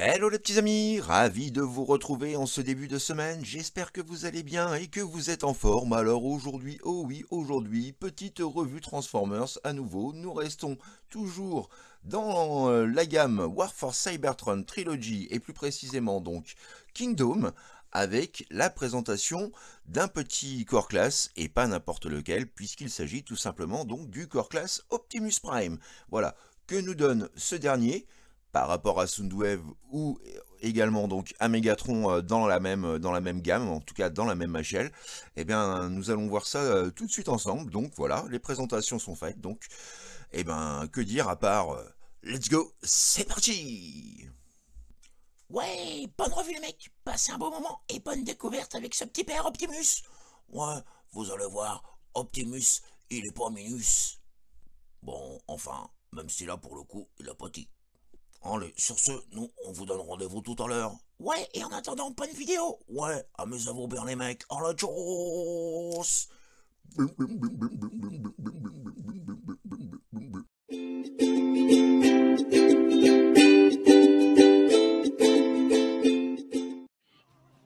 Hello les petits amis, ravi de vous retrouver en ce début de semaine, j'espère que vous allez bien et que vous êtes en forme. Alors aujourd'hui, oh oui, aujourd'hui, petite revue Transformers à nouveau, nous restons toujours dans euh, la gamme War for Cybertron Trilogy et plus précisément donc Kingdom avec la présentation d'un petit core class, et pas n'importe lequel puisqu'il s'agit tout simplement donc du core class Optimus Prime. Voilà, que nous donne ce dernier par rapport à Soundwave ou également donc à Megatron euh, dans la même euh, dans la même gamme, en tout cas dans la même échelle, et eh bien nous allons voir ça euh, tout de suite ensemble. Donc voilà, les présentations sont faites. Donc et eh ben que dire à part let's go, c'est parti. Ouais, bonne revue les mecs, passez un bon moment et bonne découverte avec ce petit père Optimus. Ouais, vous allez voir, Optimus, il est pas minus. Bon, enfin, même si là pour le coup, il a pas dit. Allez, sur ce, nous, on vous donne rendez-vous tout à l'heure. Ouais, et en attendant, pas une vidéo Ouais, amusez-vous bien les mecs, à la tchos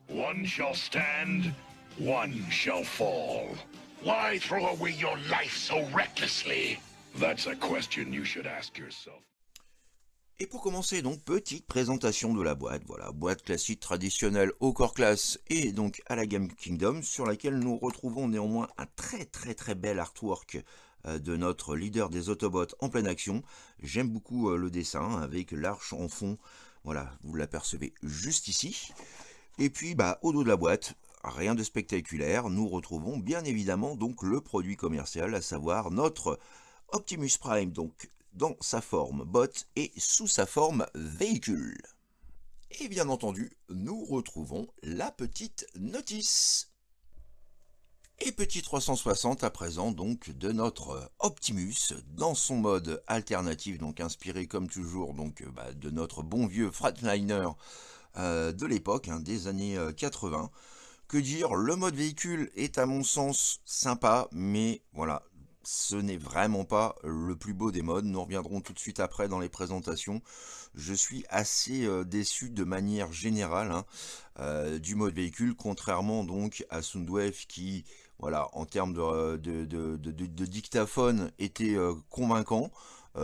One shall stand, one shall fall. Why throw away your life so recklessly? That's a question you should ask yourself. Et pour commencer, donc, petite présentation de la boîte. Voilà, boîte classique traditionnelle au corps classe et donc à la gamme Kingdom, sur laquelle nous retrouvons néanmoins un très très très bel artwork euh, de notre leader des Autobots en pleine action. J'aime beaucoup euh, le dessin avec l'arche en fond. Voilà, vous l'apercevez juste ici. Et puis, bah, au dos de la boîte, rien de spectaculaire, nous retrouvons bien évidemment donc le produit commercial, à savoir notre Optimus Prime, donc dans sa forme botte et sous sa forme véhicule. Et bien entendu, nous retrouvons la petite notice. Et petit 360 à présent donc de notre Optimus dans son mode alternatif, donc inspiré comme toujours donc bah, de notre bon vieux fratliner euh, de l'époque, hein, des années 80. Euh, que dire, le mode véhicule est à mon sens sympa, mais voilà, ce n'est vraiment pas le plus beau des modes. Nous reviendrons tout de suite après dans les présentations. Je suis assez euh, déçu de manière générale hein, euh, du mode véhicule, contrairement donc à Soundwave qui, voilà, en termes de, euh, dictaphone, était convaincant.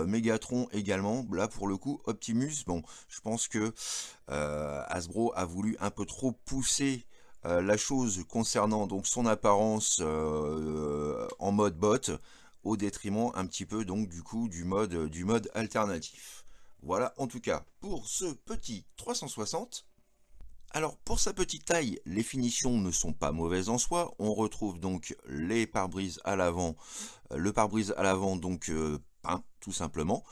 Megatron également, là pour le coup Optimus, bon je pense que Hasbro a voulu un peu trop pousser euh, la chose concernant donc son apparence euh, en mode bot au détriment un petit peu donc du coup du mode euh, du mode alternatif. Voilà en tout cas pour ce petit 360. Alors pour sa petite taille, les finitions ne sont pas mauvaises en soi. On retrouve donc les pare brise à l'avant, le pare-brise à l'avant donc peint tout simplement.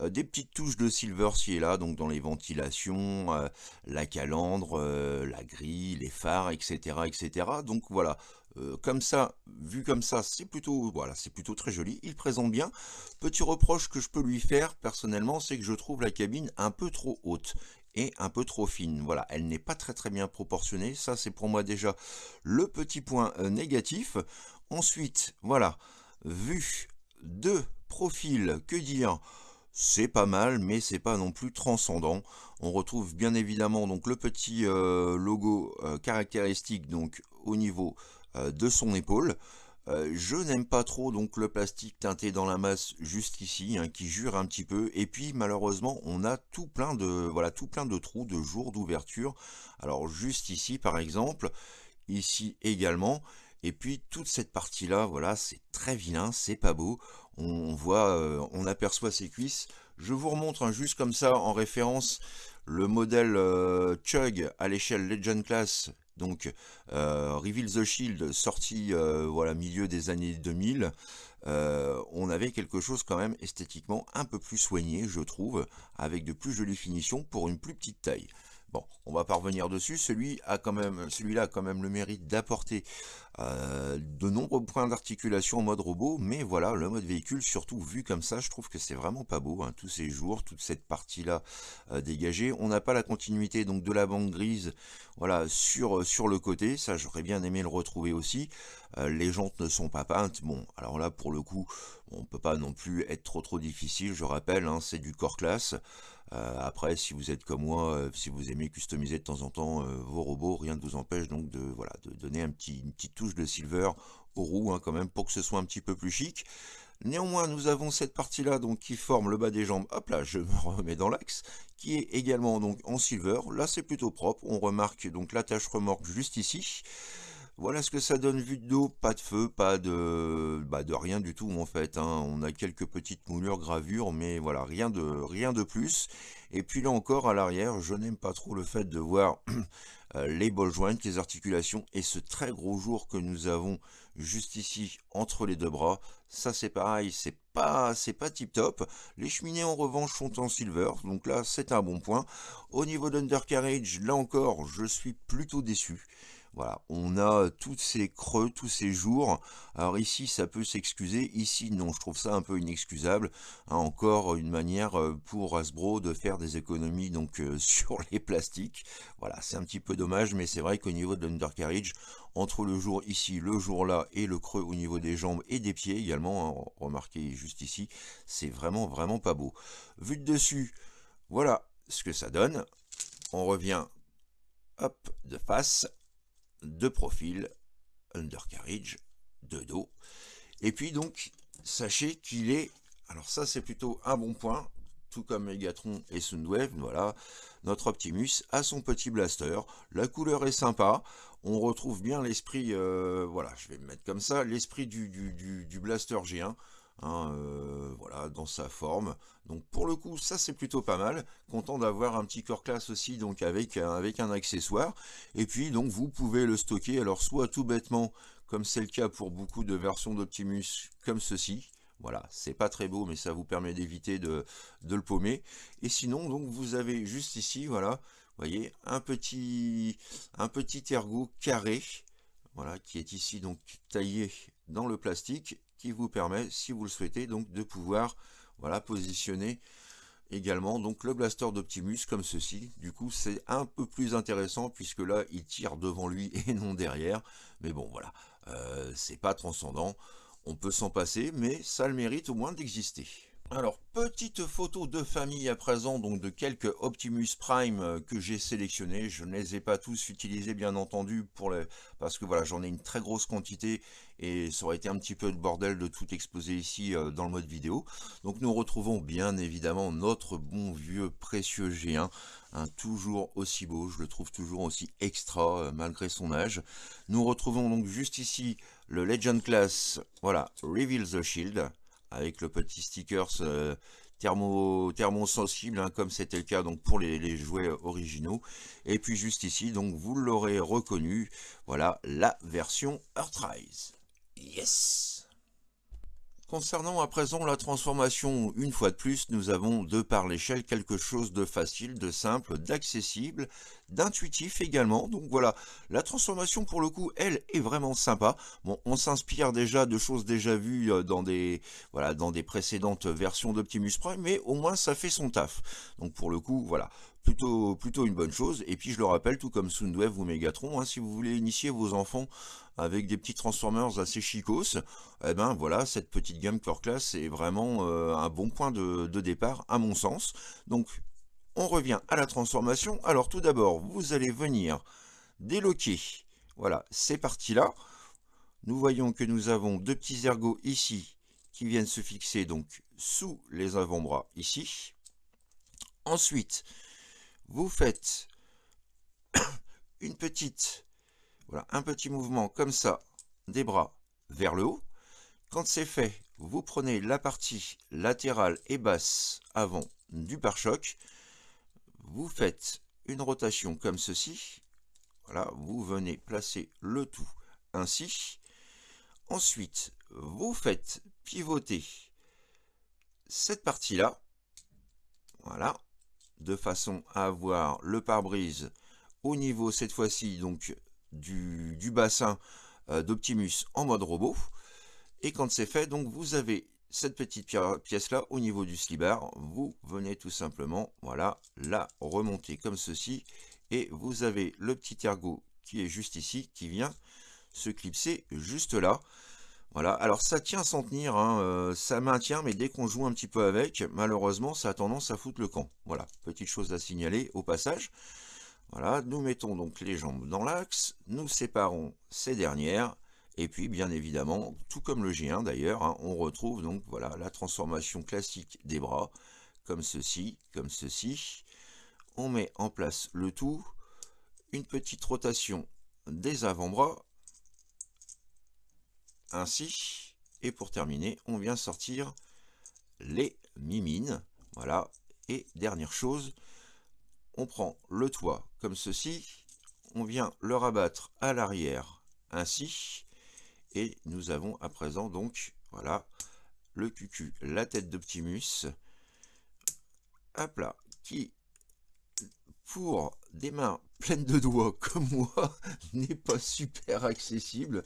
Euh, des petites touches de silver ci et là, donc dans les ventilations, euh, la calandre, euh, la grille, les phares, etc. etc. Donc voilà, comme ça, vu comme ça, c'est plutôt, voilà, c'est plutôt très joli. Il présente bien. Petit reproche que je peux lui faire personnellement, c'est que je trouve la cabine un peu trop haute et un peu trop fine. Voilà, elle n'est pas très très bien proportionnée. Ça, c'est pour moi déjà le petit point négatif. Ensuite, voilà, vu de profil, que dire c'est pas mal, mais c'est pas non plus transcendant. On retrouve bien évidemment donc le petit euh, logo euh, caractéristique donc au niveau euh, de son épaule. je n'aime pas trop donc le plastique teinté dans la masse juste ici, hein, qui jure un petit peu. Et puis malheureusement, on a tout plein de voilà tout plein de trous de jours d'ouverture. Alors juste ici par exemple, ici également. Et puis toute cette partie-là, voilà, c'est très vilain, c'est pas beau. On voit, euh, on aperçoit ses cuisses. Je vous remontre hein, juste comme ça en référence le modèle euh, Chug à l'échelle Legend Class. Donc euh, Reveal the Shield sorti voilà milieu des années 2000. on avait quelque chose quand même esthétiquement un peu plus soigné, je trouve, avec de plus jolies finitions pour une plus petite taille. Bon, on va pas revenir dessus. Celui a quand même, celui-là a quand même le mérite d'apporter euh, de nombreux points d'articulation en mode robot, mais voilà, le mode véhicule, surtout vu comme ça, je trouve que c'est vraiment pas beau. Hein. Tous ces jours, toute cette partie-là euh, dégagée, on n'a pas la continuité donc de la bande grise, voilà, sur euh, sur le côté. Ça, j'aurais bien aimé le retrouver aussi. les jantes ne sont pas peintes. Bon, alors là, pour le coup, on peut pas non plus être trop trop difficile. Je rappelle, hein. c'est du corps classe. Euh, après, si vous êtes comme moi, euh, si vous aimez customiser de temps en temps euh, vos robots, rien ne vous empêche donc de, voilà, de donner une petite touche de silver aux roues hein, quand même pour que ce soit un petit peu plus chic. Néanmoins, nous avons cette partie-là donc qui forme le bas des jambes. Hop là, je me remets dans l'axe, qui est également donc en silver. Là, c'est plutôt propre. On remarque donc la remorque juste ici. Voilà ce que ça donne vue de dos, pas de feu, pas de, bah, de rien du tout en fait. Hein. On a quelques petites moulures, gravures, mais voilà, rien de, rien de plus. Et puis là encore, à l'arrière, je n'aime pas trop le fait de voir euh, les bols joints, les articulations et ce très gros jour que nous avons juste ici entre les deux bras. Ça c'est pareil, c'est pas, pas tip top. Les cheminées en revanche sont en silver, donc là c'est un bon point. Au niveau d'Undercarriage, là encore, je suis plutôt déçu. Voilà, on a euh, tous ces creux, tous ces jours. Alors ici, ça peut s'excuser. Ici, non, je trouve ça un peu inexcusable. Hein, encore une manière euh, pour Hasbro de faire des économies donc euh, sur les plastiques. Voilà, c'est un petit peu dommage, mais c'est vrai qu'au niveau de l'undercarriage, entre le jour ici, le jour là et le creux au niveau des jambes et des pieds également, hein, remarquez juste ici, c'est vraiment vraiment pas beau. Vu de dessus, voilà ce que ça donne. On revient hop, de face de profil, undercarriage, de dos. Et puis donc, sachez qu'il est, alors ça c'est plutôt un bon point, tout comme Megatron et Soundwave, voilà, notre Optimus a son petit blaster, la couleur est sympa, on retrouve bien l'esprit, euh, voilà, je vais me mettre comme ça, l'esprit du, du, du, du blaster G1, Hein, euh, voilà, dans sa forme. Donc pour le coup, ça c'est plutôt pas mal. Content d'avoir un petit corps classe aussi, donc avec, avec un accessoire. Et puis donc vous pouvez le stocker, alors soit tout bêtement, comme c'est le cas pour beaucoup de versions d'Optimus, comme ceci, voilà, c'est pas très beau, mais ça vous permet d'éviter de, de, le paumer. Et sinon, donc vous avez juste ici, voilà, voyez, un petit, un petit ergot carré, voilà, qui est ici donc taillé dans le plastique vous permet, si vous le souhaitez, donc de pouvoir voilà, positionner également donc le blaster d'Optimus comme ceci. Du coup, c'est un peu plus intéressant puisque là, il tire devant lui et non derrière. Mais bon, voilà, euh, c'est pas transcendant. On peut s'en passer, mais ça le mérite au moins d'exister. Alors, petite photo de famille à présent, donc de quelques Optimus Prime euh, que j'ai sélectionné Je ne les ai pas tous utilisés, bien entendu, pour les... parce que voilà, j'en ai une très grosse quantité et ça aurait été un petit peu de bordel de tout exposer ici euh, dans le mode vidéo. Donc nous retrouvons bien évidemment notre bon vieux précieux G1, toujours aussi beau, je le trouve toujours aussi extra euh, malgré son âge. Nous retrouvons donc juste ici le Legend Class, voilà, Reveal the Shield, avec le petit sticker euh, thermo, hein, comme c'était le cas donc pour les, jouets originaux et puis juste ici donc vous l'aurez reconnu voilà la version Earthrise Yes Concernant à présent la transformation, une fois de plus, nous avons de par l'échelle quelque chose de facile, de simple, d'accessible, d'intuitif également. Donc voilà, la transformation pour le coup, elle est vraiment sympa. Bon, on s'inspire déjà de choses déjà vues euh, dans des, voilà, dans des précédentes versions d'Optimus Prime, mais au moins ça fait son taf. Donc pour le coup, voilà, plutôt, plutôt une bonne chose. Et puis je le rappelle, tout comme Soundwave ou Megatron, hein, si vous voulez initier vos enfants avec des petits Transformers assez chicos, eh ben voilà, cette petite gamme Core Class est vraiment euh, un bon point de, de départ à mon sens. Donc on revient à la transformation. Alors tout d'abord, vous allez venir déloquer, voilà, ces parties-là. Nous voyons que nous avons deux petits ergots ici qui viennent se fixer donc sous les avant-bras ici. Ensuite, vous faites une petite, voilà, un petit mouvement comme ça des bras vers le haut. Quand c'est fait, vous prenez la partie latérale et basse avant du pare-choc. Vous faites une rotation comme ceci. Voilà, vous venez placer le tout ainsi. Ensuite, vous faites pivoter cette partie-là. Voilà, de façon à avoir le pare-brise au niveau cette fois-ci donc du, bassin euh, d'Optimus en mode robot. Et quand c'est fait, donc vous avez cette petite pièce là au niveau du slibar, vous venez tout simplement voilà la remonter comme ceci et vous avez le petit ergot qui est juste ici qui vient se clipser juste là. Voilà, alors ça tient sans tenir, hein, euh, ça maintient, mais dès qu'on joue un petit peu avec, malheureusement, ça a tendance à foutre le camp. Voilà, petite chose à signaler au passage. Voilà, nous mettons donc les jambes dans l'axe, nous séparons ces dernières, et puis bien évidemment, tout comme le G1 d'ailleurs, hein, on retrouve donc voilà la transformation classique des bras, comme ceci, comme ceci. On met en place le tout, une petite rotation des avant-bras, ainsi. Et pour terminer, on vient sortir les mimines. Voilà. Et dernière chose, on prend le toit comme ceci. On vient le rabattre à l'arrière ainsi. Et nous avons à présent donc, voilà, le cucu, la tête d'Optimus. Hop plat qui pour des mains pleines de doigts comme moi n'est pas super accessible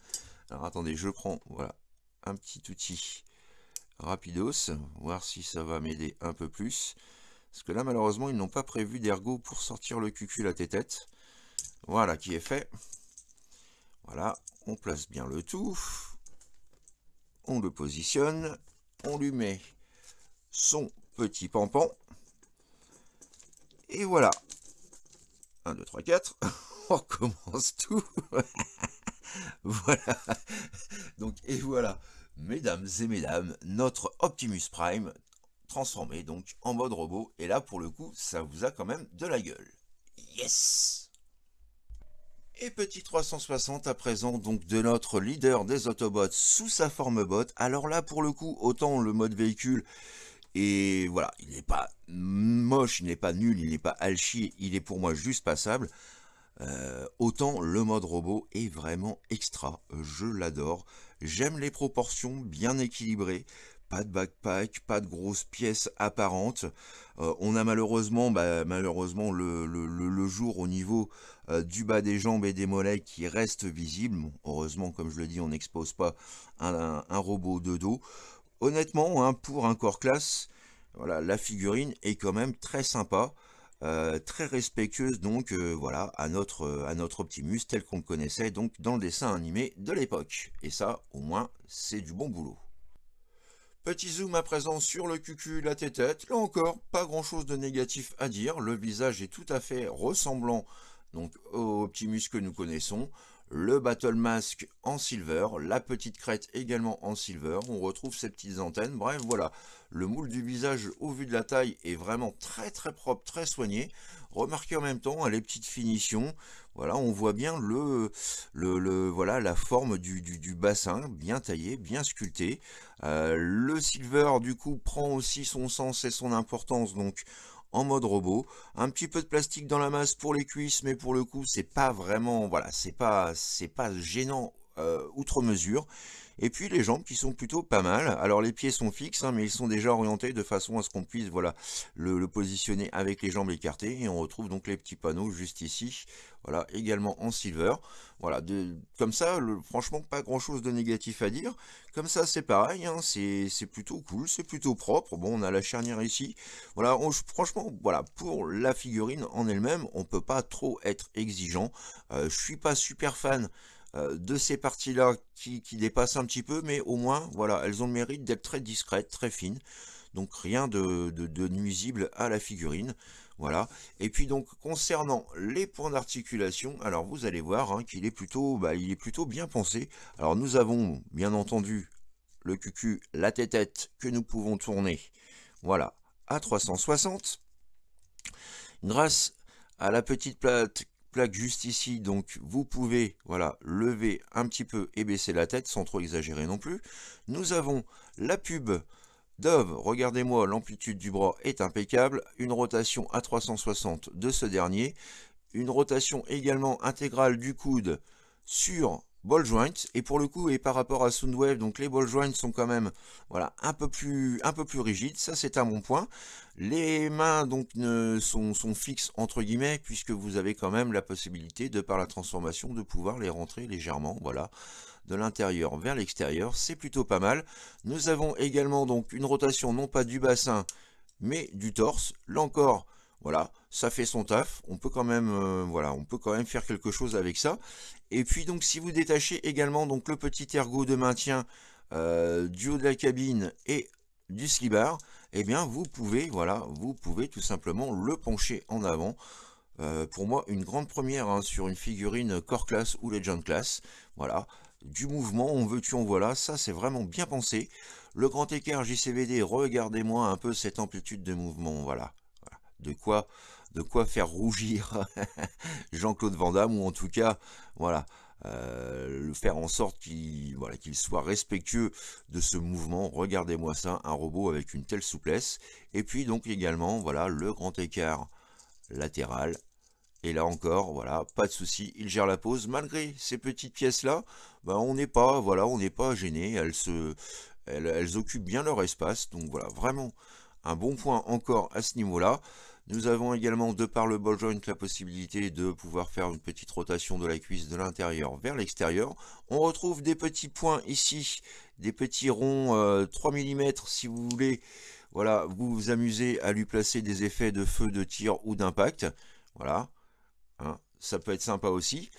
alors attendez, je prends voilà un petit outil rapidos, voir si ça va m'aider un peu plus. Parce que là, malheureusement, ils n'ont pas prévu d'ergot pour sortir le cucul à tête Voilà qui est fait. Voilà, on place bien le tout. On le positionne. On lui met son petit pampan. Et voilà. 1, 2, 3, 4. on recommence tout. voilà. Donc, et voilà, mesdames et mesdames, notre Optimus Prime transformé donc en mode robot. Et là, pour le coup, ça vous a quand même de la gueule. Yes et petit 360 à présent donc de notre leader des Autobots sous sa forme bot. Alors là pour le coup autant le mode véhicule et voilà il n'est pas moche, il n'est pas nul, il n'est pas alchi, il est pour moi juste passable. Euh, autant le mode robot est vraiment extra, je l'adore. J'aime les proportions bien équilibrées, pas de backpack, pas de grosses pièces apparentes. Euh, on a malheureusement, bah, malheureusement le, jour au niveau euh, du bas des jambes et des mollets qui reste visible. heureusement, comme je le dis, on n'expose pas un, robot de dos. Honnêtement, hein, pour un corps classe, voilà, la figurine est quand même très sympa. Euh, très respectueuse donc euh, voilà à notre euh, à notre Optimus tel qu'on le connaissait donc dans le dessin animé de l'époque et ça au moins c'est du bon boulot. Petit zoom à présent sur le cucul la tête-tête, là encore pas grand chose de négatif à dire, le visage est tout à fait ressemblant donc au Optimus que nous connaissons, le Battle Mask en silver, la petite crête également en silver, on retrouve ces petites antennes, bref voilà, le moule du visage au vu de la taille est vraiment très très propre, très soigné, remarquez en même temps hein, les petites finitions, voilà on voit bien le, le, voilà la forme du, bassin, bien taillé, bien sculpté, euh, le silver du coup prend aussi son sens et son importance, donc en mode robot. Un petit peu de plastique dans la masse pour les cuisses, mais pour le coup, c'est pas vraiment, voilà, c'est pas, c'est pas gênant euh, outre mesure. Et puis les jambes qui sont plutôt pas mal. Alors les pieds sont fixes, hein, mais ils sont déjà orientés de façon à ce qu'on puisse voilà, le, positionner avec les jambes écartées. Et on retrouve donc les petits panneaux juste ici. Voilà, également en silver. Voilà, comme ça, franchement, pas grand chose de négatif à dire. Comme ça, c'est pareil, hein, c'est plutôt cool, c'est plutôt propre. Bon, on a la charnière ici. Voilà, franchement, voilà, pour la figurine en elle-même, on peut pas trop être exigeant. je euh, je suis pas super fan euh, de ces parties-là qui, dépassent un petit peu, mais au moins, voilà, elles ont le mérite d'être très discrètes, très fines. Donc rien de, nuisible à la figurine. Voilà. Et puis donc concernant les points d'articulation, alors vous allez voir hein, qu'il est plutôt, bah, il est plutôt bien pensé. Alors nous avons bien entendu le cucu, la tête que nous pouvons tourner. Voilà, à 360. Grâce à la petite plate juste ici, donc vous pouvez voilà, lever un petit peu et baisser la tête sans trop exagérer non plus. Nous avons la pub Dove, regardez-moi, l'amplitude du bras est impeccable, une rotation à 360 de ce dernier, une rotation également intégrale du coude sur ball joints et pour le coup et par rapport à Soundwave donc les ball joints sont quand même voilà un peu plus un peu plus rigides ça c'est un bon point les mains donc ne sont, sont, fixes entre guillemets puisque vous avez quand même la possibilité de par la transformation de pouvoir les rentrer légèrement voilà de l'intérieur vers l'extérieur c'est plutôt pas mal nous avons également donc une rotation non pas du bassin mais du torse là encore voilà, ça fait son taf, on peut quand même euh, voilà, on peut quand même faire quelque chose avec ça. Et puis donc si vous détachez également donc le petit ergot de maintien euh, du haut de la cabine et du slibar, eh bien vous pouvez voilà, vous pouvez tout simplement le pencher en avant. Euh, pour moi, une grande première hein, sur une figurine Core Class ou Legend Class. Voilà, du mouvement, on veut tu en voilà, ça c'est vraiment bien pensé. Le grand écart JCVD, regardez-moi un peu cette amplitude de mouvement, voilà de quoi, de quoi faire rougir Jean-Claude Van Damme, ou en tout cas, voilà, euh, le faire en sorte qu'il soit respectueux de ce mouvement. Regardez-moi ça, un robot avec une telle souplesse. Et puis donc également, voilà, le grand écart latéral. Et là encore, voilà, pas de souci, il gère la pose. Malgré ces petites pièces-là, ben, on n'est pas, voilà, on n'est pas gêné. Elles elles occupent bien leur espace. Donc voilà, vraiment, un bon point encore à ce niveau-là. Nous avons également de par le ball joint la possibilité de pouvoir faire une petite rotation de la cuisse de l'intérieur vers l'extérieur. On retrouve des petits points ici, des petits ronds 3 euh, mm si vous voulez voilà, vous vous amusez à lui placer des effets de feu, de tir ou d'impact. Voilà, hein, ça peut être sympa aussi.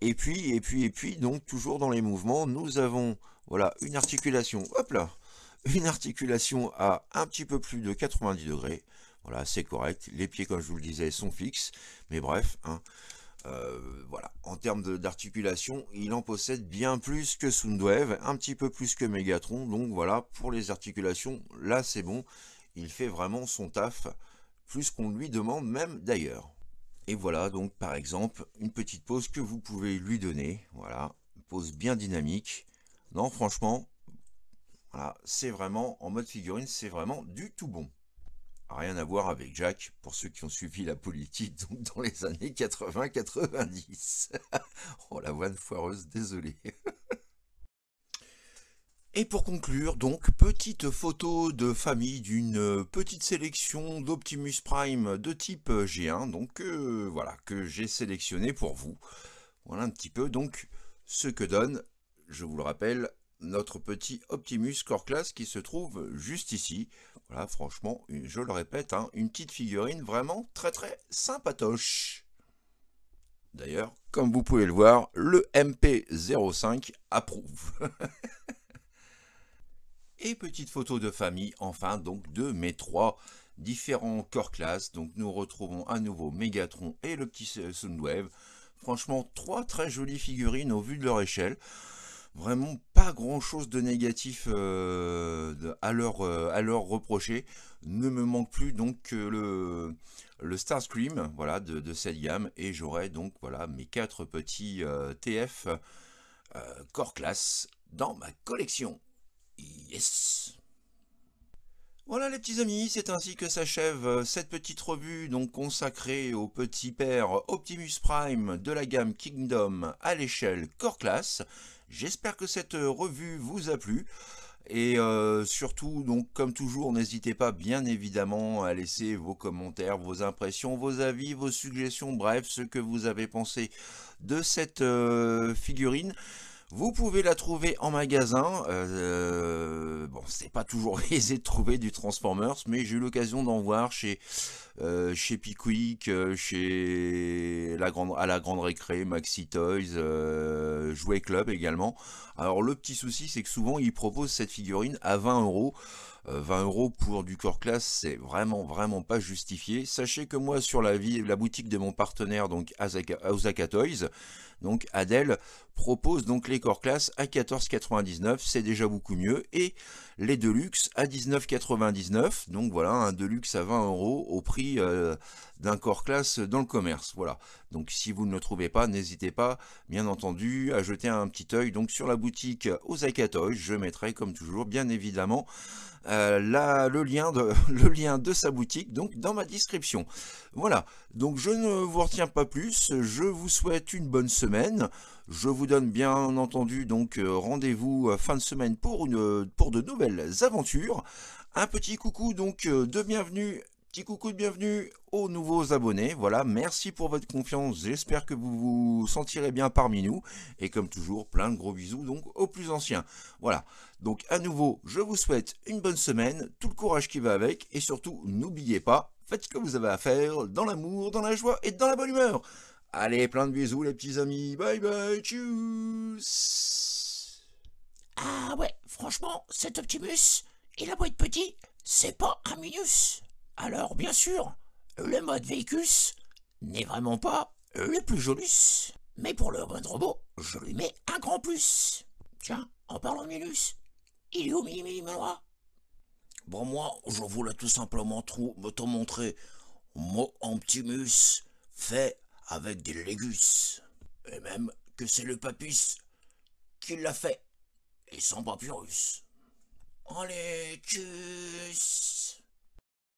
Et puis, et puis, et puis, donc toujours dans les mouvements, nous avons voilà une articulation. Hop là une articulation à un petit peu plus de 90 degrés. Voilà, c'est correct. Les pieds, comme je vous le disais, sont fixes. Mais bref, hein, euh, voilà. En termes d'articulation, il en possède bien plus que Soundwave, un petit peu plus que Megatron. Donc voilà, pour les articulations, là c'est bon. Il fait vraiment son taf, plus qu'on lui demande même d'ailleurs. Et voilà donc par exemple une petite pause que vous pouvez lui donner. Voilà, Pose pause bien dynamique. Non franchement, c'est vraiment, en mode figurine, c'est vraiment du tout bon. Rien à voir avec Jack, pour ceux qui ont suivi la politique dans les années 80-90. oh la voix foireuse, désolé. Et pour conclure, donc, petite photo de famille d'une euh, petite sélection d'Optimus Prime de type euh, G1, donc euh, voilà, que j'ai sélectionné pour vous. Voilà un petit peu donc ce que donne, je vous le rappelle, notre petit Optimus Class qui se trouve juste ici. Voilà, franchement, je le répète, hein, une petite figurine vraiment très très sympatoche. D'ailleurs, comme vous pouvez le voir, le MP05 approuve. Et petite photo de famille, enfin, donc de mes trois différents Core Class. Donc nous retrouvons à nouveau Megatron et le petit Soundwave. Franchement, trois très jolies figurines au vu de leur échelle vraiment pas grand chose de négatif euh, à, leur, euh, à leur reprocher. Ne me manque plus donc le, le Starscream voilà, de, cette gamme et j'aurai donc voilà, mes quatre petits euh, TF Core Class dans ma collection. Yes voilà les petits amis, c'est ainsi que s'achève cette petite revue donc consacrée au petit père Optimus Prime de la gamme Kingdom à l'échelle Core Class. J'espère que cette euh, revue vous a plu. Et euh, surtout, donc comme toujours, n'hésitez pas bien évidemment à laisser vos commentaires, vos impressions, vos avis, vos suggestions, bref, ce que vous avez pensé de cette euh, figurine. Vous pouvez la trouver en magasin. bon, c'est pas toujours aisé de trouver du Transformers, mais j'ai eu l'occasion d'en voir chez euh, chez Piquick, euh, chez la grande, à la grande récré, Maxi Toys, euh, Jouet Club également. Alors le petit souci, c'est que souvent ils proposent cette figurine à 20 euros. 20 euros pour du corps Class c'est vraiment, vraiment pas justifié. Sachez que moi, sur la, vie, la boutique de mon partenaire, donc Azaka, Osaka Toys, donc Adèle, propose donc les corps classe à 14,99, c'est déjà beaucoup mieux, et les Deluxe à 19,99, donc voilà, un Deluxe à 20 euros au prix euh, d'un corps classe dans le commerce. Voilà. Donc si vous ne le trouvez pas, n'hésitez pas, bien entendu, à jeter un petit œil donc sur la boutique aux Toy. Je mettrai comme toujours, bien évidemment, euh, le, lien de, le lien de sa boutique donc dans ma description. Voilà, donc je ne vous retiens pas plus, je vous souhaite une bonne semaine, je vous donne bien entendu donc euh, rendez-vous euh, fin de semaine pour, une, pour de nouvelles aventures. Un petit coucou donc de bienvenue coucou de bienvenue aux nouveaux abonnés. Voilà, merci pour votre confiance. J'espère que vous vous sentirez bien parmi nous. Et comme toujours, plein de gros bisous donc aux plus anciens. Voilà, donc à nouveau, je vous souhaite une bonne semaine, tout le courage qui va avec. Et surtout, n'oubliez pas, faites ce que vous avez à faire dans l'amour, dans la joie et dans la bonne humeur. Allez, plein de bisous les petits amis. Bye bye, tchuss Ah ouais, franchement, cet Optimus, il a beau être petit, c'est pas un minus alors, bien sûr, le mode Véhicus n'est vraiment pas le plus jolus, mais pour le mode robot, je lui mets un grand plus. Tiens, en parlant de minus, il est au minimum Bon, moi, je voulais tout simplement trop me te montrer. Mot Optimus, fait avec des légus. Et même que c'est le papus qui l'a fait, et sans papyrus. Allez, tchuss